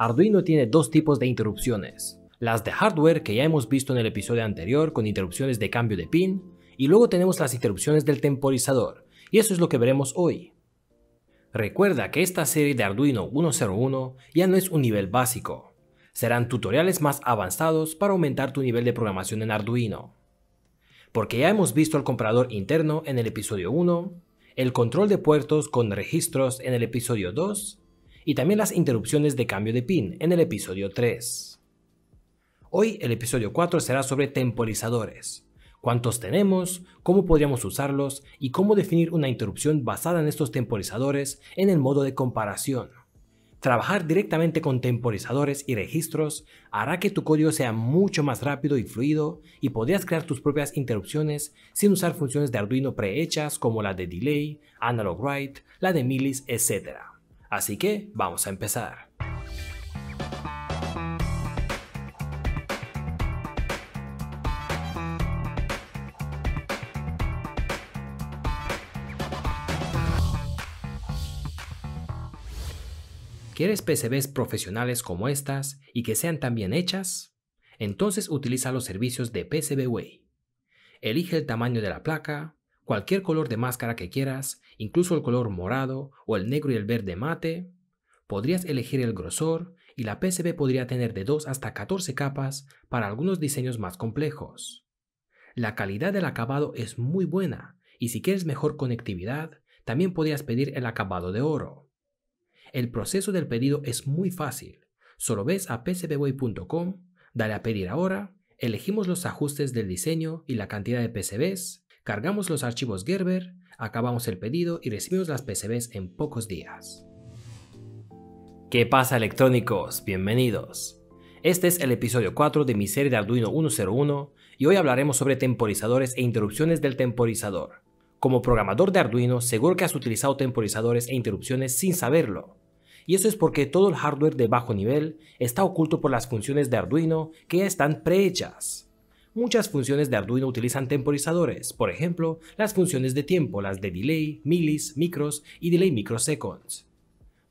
Arduino tiene dos tipos de interrupciones. Las de hardware que ya hemos visto en el episodio anterior con interrupciones de cambio de pin, y luego tenemos las interrupciones del temporizador, y eso es lo que veremos hoy. Recuerda que esta serie de Arduino 101 ya no es un nivel básico, serán tutoriales más avanzados para aumentar tu nivel de programación en Arduino. Porque ya hemos visto el comprador interno en el episodio 1, el control de puertos con registros en el episodio 2 y también las interrupciones de cambio de pin en el episodio 3. Hoy el episodio 4 será sobre temporizadores. ¿Cuántos tenemos? ¿Cómo podríamos usarlos? Y cómo definir una interrupción basada en estos temporizadores en el modo de comparación. Trabajar directamente con temporizadores y registros hará que tu código sea mucho más rápido y fluido y podrías crear tus propias interrupciones sin usar funciones de Arduino prehechas como la de delay, analog write, la de Millis, etc. Así que vamos a empezar. ¿Quieres PCBs profesionales como estas y que sean tan bien hechas? Entonces utiliza los servicios de PCBWay. Elige el tamaño de la placa, cualquier color de máscara que quieras, incluso el color morado o el negro y el verde mate. Podrías elegir el grosor y la PCB podría tener de 2 hasta 14 capas para algunos diseños más complejos. La calidad del acabado es muy buena y si quieres mejor conectividad, también podrías pedir el acabado de oro. El proceso del pedido es muy fácil. Solo ves a pcbway.com, dale a pedir ahora, elegimos los ajustes del diseño y la cantidad de PCBs, Cargamos los archivos Gerber, acabamos el pedido y recibimos las PCBs en pocos días. ¿Qué pasa electrónicos? Bienvenidos. Este es el episodio 4 de mi serie de Arduino 101 y hoy hablaremos sobre temporizadores e interrupciones del temporizador. Como programador de Arduino seguro que has utilizado temporizadores e interrupciones sin saberlo. Y eso es porque todo el hardware de bajo nivel está oculto por las funciones de Arduino que ya están prehechas. Muchas funciones de Arduino utilizan temporizadores, por ejemplo, las funciones de tiempo, las de delay, millis, micros y delay microseconds.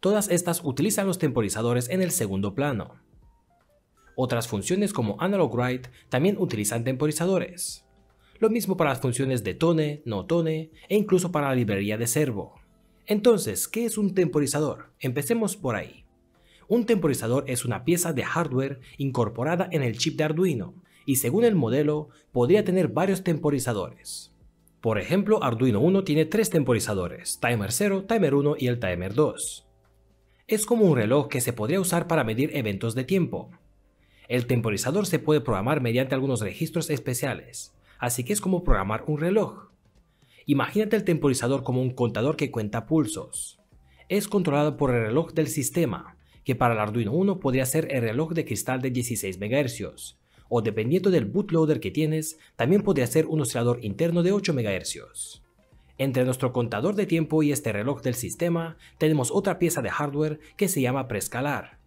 Todas estas utilizan los temporizadores en el segundo plano. Otras funciones como analog write también utilizan temporizadores. Lo mismo para las funciones de tone, no tone e incluso para la librería de servo. Entonces, ¿qué es un temporizador? Empecemos por ahí. Un temporizador es una pieza de hardware incorporada en el chip de Arduino y según el modelo podría tener varios temporizadores. Por ejemplo, Arduino 1 tiene tres temporizadores, timer 0, timer 1 y el timer 2. Es como un reloj que se podría usar para medir eventos de tiempo. El temporizador se puede programar mediante algunos registros especiales, así que es como programar un reloj. Imagínate el temporizador como un contador que cuenta pulsos. Es controlado por el reloj del sistema, que para el Arduino 1 podría ser el reloj de cristal de 16 MHz, o dependiendo del bootloader que tienes, también podría ser un oscilador interno de 8 MHz. Entre nuestro contador de tiempo y este reloj del sistema, tenemos otra pieza de hardware que se llama preescalar.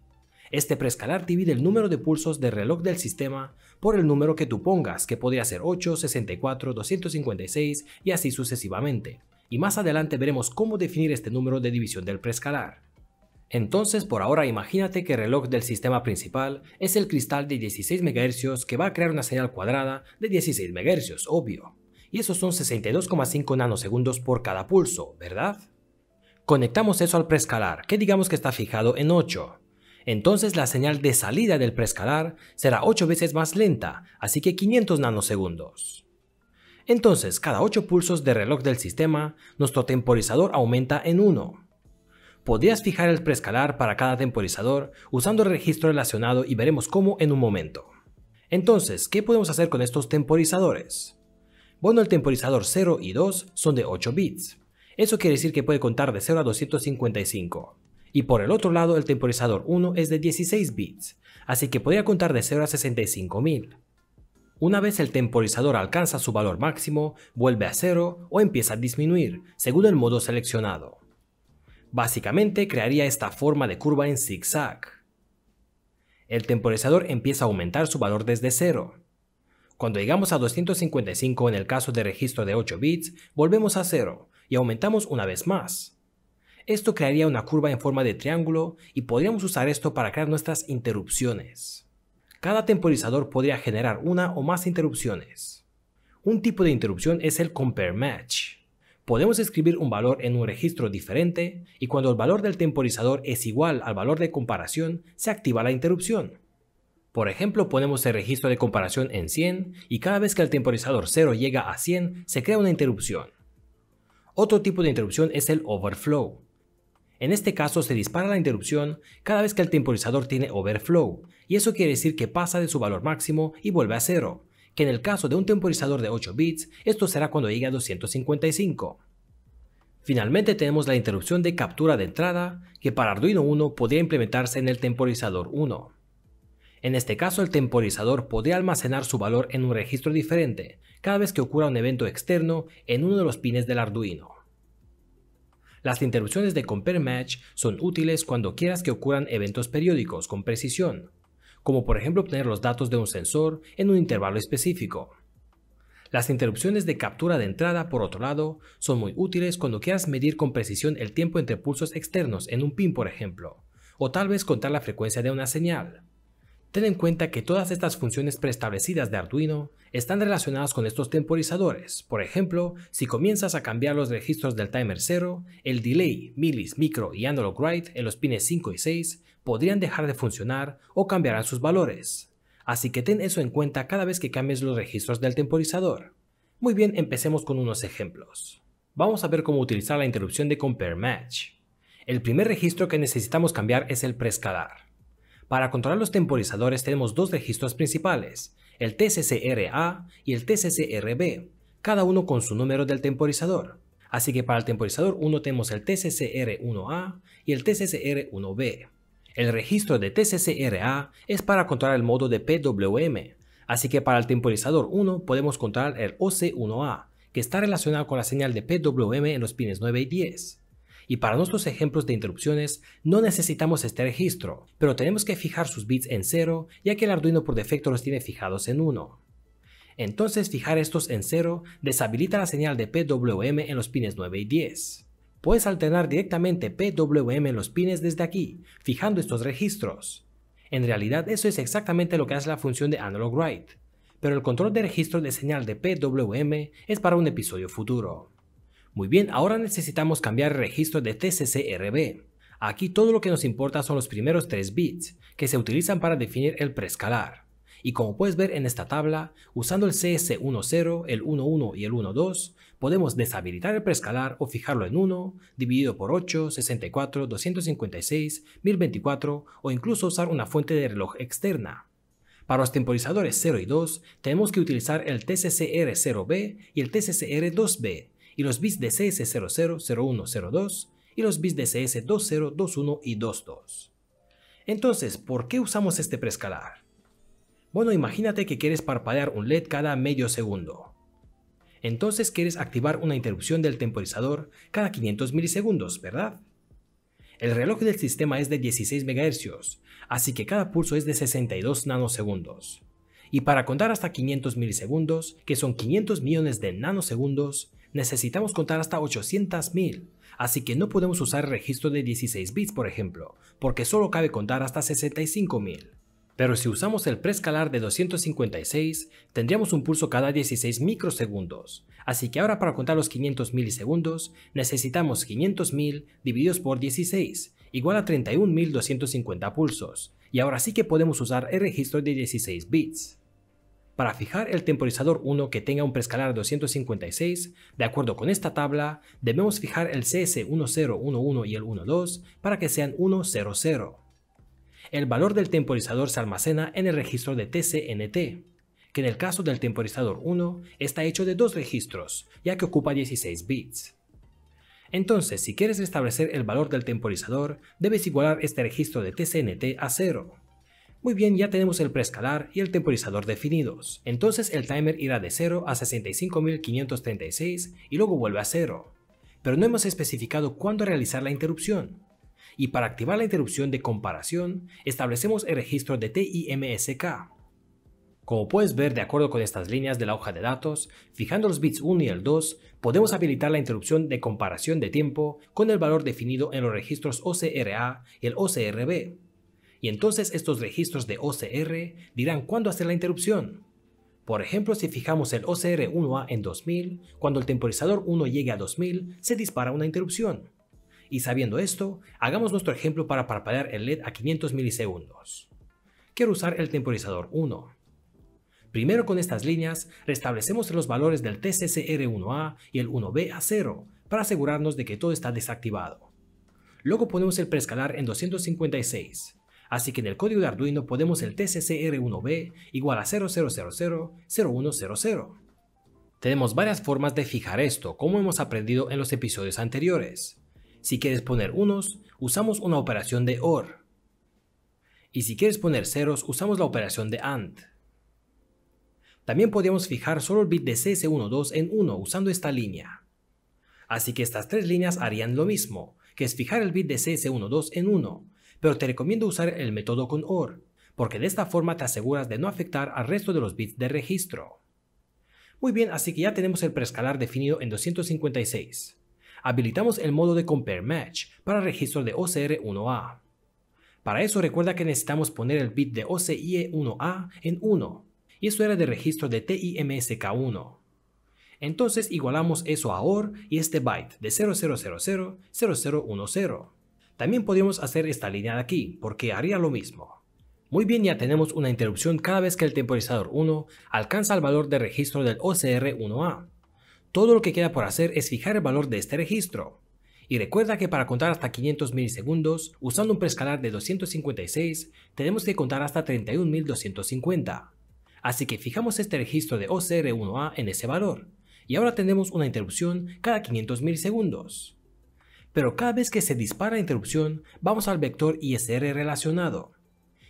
Este preescalar divide el número de pulsos del reloj del sistema por el número que tú pongas, que podría ser 8, 64, 256 y así sucesivamente. Y más adelante veremos cómo definir este número de división del preescalar. Entonces, por ahora, imagínate que el reloj del sistema principal es el cristal de 16 MHz que va a crear una señal cuadrada de 16 MHz, obvio. Y esos son 62,5 nanosegundos por cada pulso, ¿verdad? Conectamos eso al preescalar, que digamos que está fijado en 8. Entonces la señal de salida del preescalar será 8 veces más lenta, así que 500 nanosegundos. Entonces, cada 8 pulsos de reloj del sistema, nuestro temporizador aumenta en 1 podrías fijar el preescalar para cada temporizador usando el registro relacionado y veremos cómo en un momento. Entonces, ¿qué podemos hacer con estos temporizadores? Bueno, el temporizador 0 y 2 son de 8 bits. Eso quiere decir que puede contar de 0 a 255. Y por el otro lado, el temporizador 1 es de 16 bits, así que podría contar de 0 a 65000. Una vez el temporizador alcanza su valor máximo, vuelve a 0 o empieza a disminuir, según el modo seleccionado. Básicamente crearía esta forma de curva en zigzag. El temporizador empieza a aumentar su valor desde cero. Cuando llegamos a 255 en el caso de registro de 8 bits, volvemos a cero y aumentamos una vez más. Esto crearía una curva en forma de triángulo y podríamos usar esto para crear nuestras interrupciones. Cada temporizador podría generar una o más interrupciones. Un tipo de interrupción es el compare match podemos escribir un valor en un registro diferente y cuando el valor del temporizador es igual al valor de comparación, se activa la interrupción. Por ejemplo, ponemos el registro de comparación en 100 y cada vez que el temporizador 0 llega a 100 se crea una interrupción. Otro tipo de interrupción es el overflow. En este caso se dispara la interrupción cada vez que el temporizador tiene overflow y eso quiere decir que pasa de su valor máximo y vuelve a cero en el caso de un temporizador de 8 bits, esto será cuando llegue a 255. Finalmente tenemos la interrupción de captura de entrada, que para Arduino 1 podría implementarse en el temporizador 1. En este caso el temporizador podría almacenar su valor en un registro diferente, cada vez que ocurra un evento externo en uno de los pines del Arduino. Las interrupciones de compare match son útiles cuando quieras que ocurran eventos periódicos con precisión, como por ejemplo obtener los datos de un sensor en un intervalo específico. Las interrupciones de captura de entrada, por otro lado, son muy útiles cuando quieras medir con precisión el tiempo entre pulsos externos en un pin, por ejemplo, o tal vez contar la frecuencia de una señal. Ten en cuenta que todas estas funciones preestablecidas de Arduino están relacionadas con estos temporizadores. Por ejemplo, si comienzas a cambiar los registros del timer 0, el delay, milis, micro y analog write en los pines 5 y 6 podrían dejar de funcionar o cambiarán sus valores. Así que ten eso en cuenta cada vez que cambies los registros del temporizador. Muy bien, empecemos con unos ejemplos. Vamos a ver cómo utilizar la interrupción de compare match. El primer registro que necesitamos cambiar es el prescalar. Para controlar los temporizadores tenemos dos registros principales, el A y el B, cada uno con su número del temporizador. Así que para el temporizador 1 tenemos el TCCR1A y el TCCR1B. El registro de TCCRA es para controlar el modo de PWM, así que para el temporizador 1 podemos controlar el OC1A, que está relacionado con la señal de PWM en los pines 9 y 10. Y para nuestros ejemplos de interrupciones no necesitamos este registro, pero tenemos que fijar sus bits en 0 ya que el Arduino por defecto los tiene fijados en 1. Entonces fijar estos en 0 deshabilita la señal de PWM en los pines 9 y 10. Puedes alternar directamente PWM en los pines desde aquí, fijando estos registros. En realidad eso es exactamente lo que hace la función de Analog Write, pero el control de registro de señal de PWM es para un episodio futuro. Muy bien, ahora necesitamos cambiar el registro de TCCRB. Aquí todo lo que nos importa son los primeros 3 bits, que se utilizan para definir el preescalar. Y como puedes ver en esta tabla, usando el CS10, el 11 y el 12, podemos deshabilitar el preescalar o fijarlo en 1, dividido por 8, 64, 256, 1024 o incluso usar una fuente de reloj externa. Para los temporizadores 0 y 2 tenemos que utilizar el TCCR0B y el TCCR2B y los bits de CS000102 y los bits de CS2021 y 22. Entonces, ¿por qué usamos este preescalar? Bueno, imagínate que quieres parpadear un LED cada medio segundo. Entonces quieres activar una interrupción del temporizador cada 500 milisegundos, ¿verdad? El reloj del sistema es de 16 MHz, así que cada pulso es de 62 nanosegundos. Y para contar hasta 500 milisegundos, que son 500 millones de nanosegundos, necesitamos contar hasta 800.000, así que no podemos usar registro de 16 bits por ejemplo, porque solo cabe contar hasta mil. Pero si usamos el preescalar de 256, tendríamos un pulso cada 16 microsegundos. Así que ahora para contar los 500 milisegundos, necesitamos 500.000 divididos por 16, igual a 31.250 pulsos. Y ahora sí que podemos usar el registro de 16 bits. Para fijar el temporizador 1 que tenga un preescalar 256, de acuerdo con esta tabla, debemos fijar el CS1011 y el 12 para que sean 100 el valor del temporizador se almacena en el registro de TCNT, que en el caso del temporizador 1 está hecho de dos registros, ya que ocupa 16 bits. Entonces, si quieres restablecer el valor del temporizador, debes igualar este registro de TCNT a 0. Muy bien, ya tenemos el preescalar y el temporizador definidos. Entonces el timer irá de 0 a 65536 y luego vuelve a 0. Pero no hemos especificado cuándo realizar la interrupción y para activar la interrupción de comparación, establecemos el registro de TIMSK. Como puedes ver de acuerdo con estas líneas de la hoja de datos, fijando los bits 1 y el 2, podemos habilitar la interrupción de comparación de tiempo con el valor definido en los registros OCRA y el OCRB. Y entonces estos registros de OCR dirán cuándo hacer la interrupción. Por ejemplo, si fijamos el OCR1A en 2000, cuando el temporizador 1 llegue a 2000, se dispara una interrupción. Y sabiendo esto, hagamos nuestro ejemplo para parpadear el LED a 500 milisegundos. Quiero usar el temporizador 1. Primero con estas líneas, restablecemos los valores del TCCR1A y el 1B a 0 para asegurarnos de que todo está desactivado. Luego ponemos el preescalar en 256, así que en el código de Arduino podemos el TCCR1B igual a 00000100. Tenemos varias formas de fijar esto, como hemos aprendido en los episodios anteriores. Si quieres poner unos, usamos una operación de OR. Y si quieres poner ceros, usamos la operación de AND. También podríamos fijar solo el bit de CS12 en 1 usando esta línea. Así que estas tres líneas harían lo mismo, que es fijar el bit de CS12 en 1, pero te recomiendo usar el método con OR, porque de esta forma te aseguras de no afectar al resto de los bits de registro. Muy bien, así que ya tenemos el preescalar definido en 256 habilitamos el modo de Compare Match para registro de OCR1A. Para eso recuerda que necesitamos poner el bit de OCIE1A en 1, y eso era de registro de TIMSK1. Entonces igualamos eso a OR y este byte de 00000010. También podríamos hacer esta línea de aquí, porque haría lo mismo. Muy bien, ya tenemos una interrupción cada vez que el temporizador 1 alcanza el valor de registro del OCR1A. Todo lo que queda por hacer es fijar el valor de este registro. Y recuerda que para contar hasta 500 milisegundos, usando un preescalar de 256, tenemos que contar hasta 31.250. Así que fijamos este registro de OCR1A en ese valor, y ahora tenemos una interrupción cada 500 milisegundos. Pero cada vez que se dispara la interrupción, vamos al vector ISR relacionado.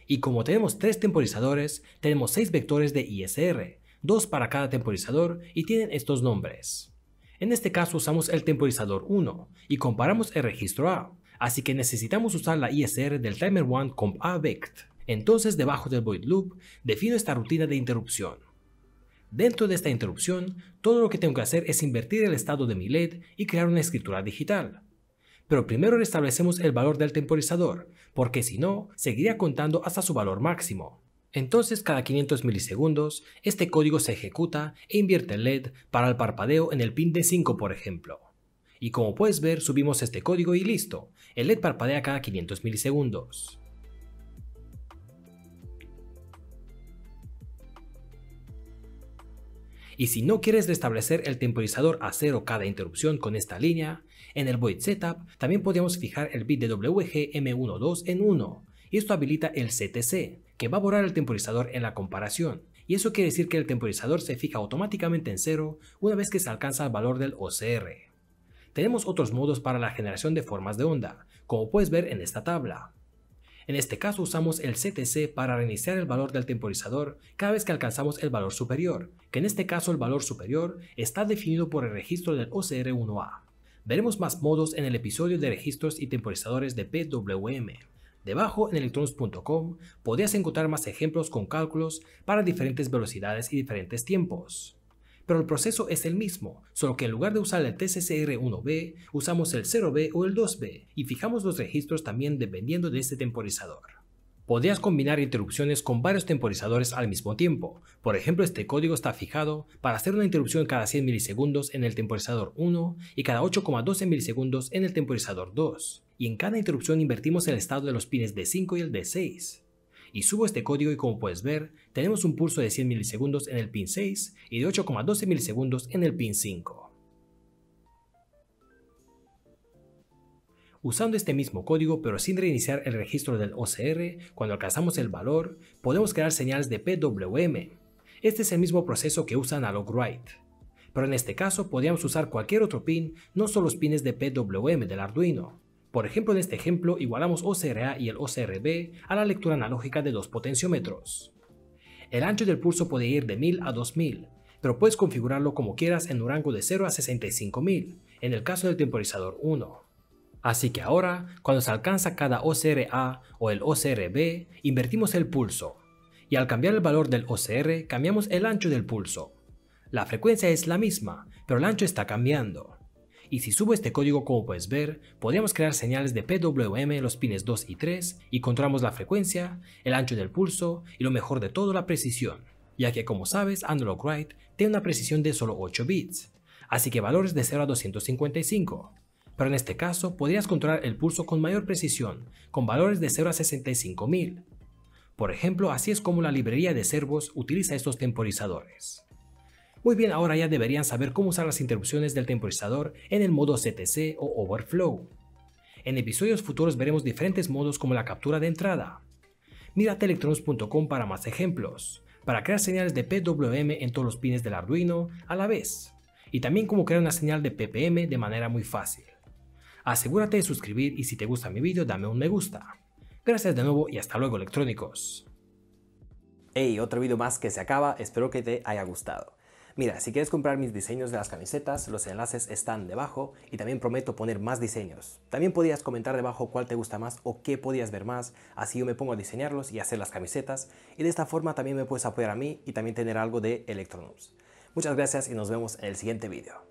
Y como tenemos tres temporizadores, tenemos seis vectores de ISR, dos para cada temporizador y tienen estos nombres. En este caso usamos el temporizador 1 y comparamos el registro A, así que necesitamos usar la ISR del timer 1 comp A Entonces debajo del void loop defino esta rutina de interrupción. Dentro de esta interrupción, todo lo que tengo que hacer es invertir el estado de mi LED y crear una escritura digital. Pero primero restablecemos el valor del temporizador, porque si no, seguiría contando hasta su valor máximo. Entonces cada 500 milisegundos, este código se ejecuta e invierte el LED para el parpadeo en el pin de 5 por ejemplo. Y como puedes ver, subimos este código y listo, el LED parpadea cada 500 milisegundos. Y si no quieres restablecer el temporizador a cero cada interrupción con esta línea, en el void setup también podemos fijar el bit de wgm 12 en 1 y esto habilita el CTC, que va a borrar el temporizador en la comparación. Y eso quiere decir que el temporizador se fija automáticamente en cero una vez que se alcanza el valor del OCR. Tenemos otros modos para la generación de formas de onda, como puedes ver en esta tabla. En este caso usamos el CTC para reiniciar el valor del temporizador cada vez que alcanzamos el valor superior, que en este caso el valor superior está definido por el registro del OCR1A. Veremos más modos en el episodio de registros y temporizadores de PWM, Debajo en electrons.com podías encontrar más ejemplos con cálculos para diferentes velocidades y diferentes tiempos. Pero el proceso es el mismo, solo que en lugar de usar el TCCR1B, usamos el 0B o el 2B y fijamos los registros también dependiendo de este temporizador. Podrías combinar interrupciones con varios temporizadores al mismo tiempo. Por ejemplo, este código está fijado para hacer una interrupción cada 100 milisegundos en el temporizador 1 y cada 8,12 milisegundos en el temporizador 2 y en cada interrupción invertimos el estado de los pines de 5 y el de 6. Y subo este código y como puedes ver, tenemos un pulso de 100 milisegundos en el pin 6 y de 8,12 milisegundos en el pin 5. Usando este mismo código pero sin reiniciar el registro del OCR, cuando alcanzamos el valor, podemos crear señales de PWM. Este es el mismo proceso que usan a WRITE. Pero en este caso podríamos usar cualquier otro pin, no solo los pines de PWM del Arduino. Por ejemplo, en este ejemplo igualamos OCRA y el OCRB a la lectura analógica de dos potenciómetros. El ancho del pulso puede ir de 1000 a 2000, pero puedes configurarlo como quieras en un rango de 0 a 65000, en el caso del temporizador 1. Así que ahora, cuando se alcanza cada OCRA o el OCRB, invertimos el pulso, y al cambiar el valor del OCR cambiamos el ancho del pulso. La frecuencia es la misma, pero el ancho está cambiando. Y si subo este código como puedes ver, podríamos crear señales de PWM en los pines 2 y 3 y controlamos la frecuencia, el ancho del pulso y lo mejor de todo la precisión, ya que como sabes Analog Write tiene una precisión de solo 8 bits, así que valores de 0 a 255. Pero en este caso podrías controlar el pulso con mayor precisión, con valores de 0 a 65000. Por ejemplo, así es como la librería de servos utiliza estos temporizadores. Muy bien, ahora ya deberían saber cómo usar las interrupciones del temporizador en el modo CTC o Overflow. En episodios futuros veremos diferentes modos como la captura de entrada. Mírate Electronos.com para más ejemplos, para crear señales de PWM en todos los pines del Arduino a la vez, y también cómo crear una señal de PPM de manera muy fácil. Asegúrate de suscribir y si te gusta mi vídeo dame un me gusta. Gracias de nuevo y hasta luego electrónicos. Hey, otro video más que se acaba, espero que te haya gustado. Mira, si quieres comprar mis diseños de las camisetas, los enlaces están debajo y también prometo poner más diseños. También podías comentar debajo cuál te gusta más o qué podías ver más, así yo me pongo a diseñarlos y hacer las camisetas y de esta forma también me puedes apoyar a mí y también tener algo de Electronubs. Muchas gracias y nos vemos en el siguiente vídeo.